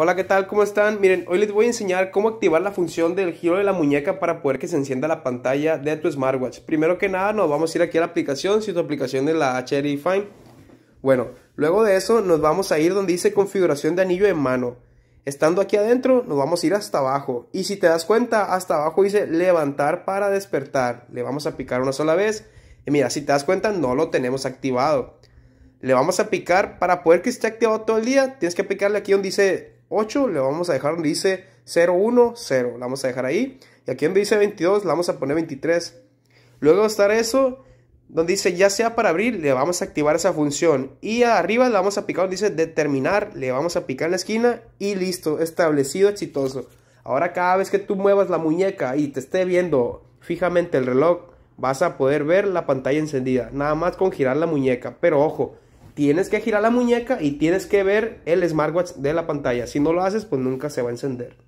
Hola, ¿qué tal? ¿Cómo están? Miren, hoy les voy a enseñar cómo activar la función del giro de la muñeca para poder que se encienda la pantalla de tu smartwatch. Primero que nada, nos vamos a ir aquí a la aplicación, si tu aplicación es la HR Fine. Bueno, luego de eso nos vamos a ir donde dice configuración de anillo en mano. Estando aquí adentro, nos vamos a ir hasta abajo. Y si te das cuenta, hasta abajo dice levantar para despertar. Le vamos a picar una sola vez. Y mira, si te das cuenta, no lo tenemos activado. Le vamos a picar para poder que esté activado todo el día. Tienes que picarle aquí donde dice 8 le vamos a dejar donde dice 010, La vamos a dejar ahí. Y aquí donde dice 22 la vamos a poner 23. Luego estar eso, donde dice ya sea para abrir, le vamos a activar esa función. Y arriba le vamos a picar donde dice determinar, le vamos a picar la esquina y listo, establecido exitoso. Ahora cada vez que tú muevas la muñeca y te esté viendo fijamente el reloj, vas a poder ver la pantalla encendida, nada más con girar la muñeca. Pero ojo, tienes que girar la muñeca y tienes que ver el smartwatch de la pantalla. Si no lo haces, pues nunca se va a encender.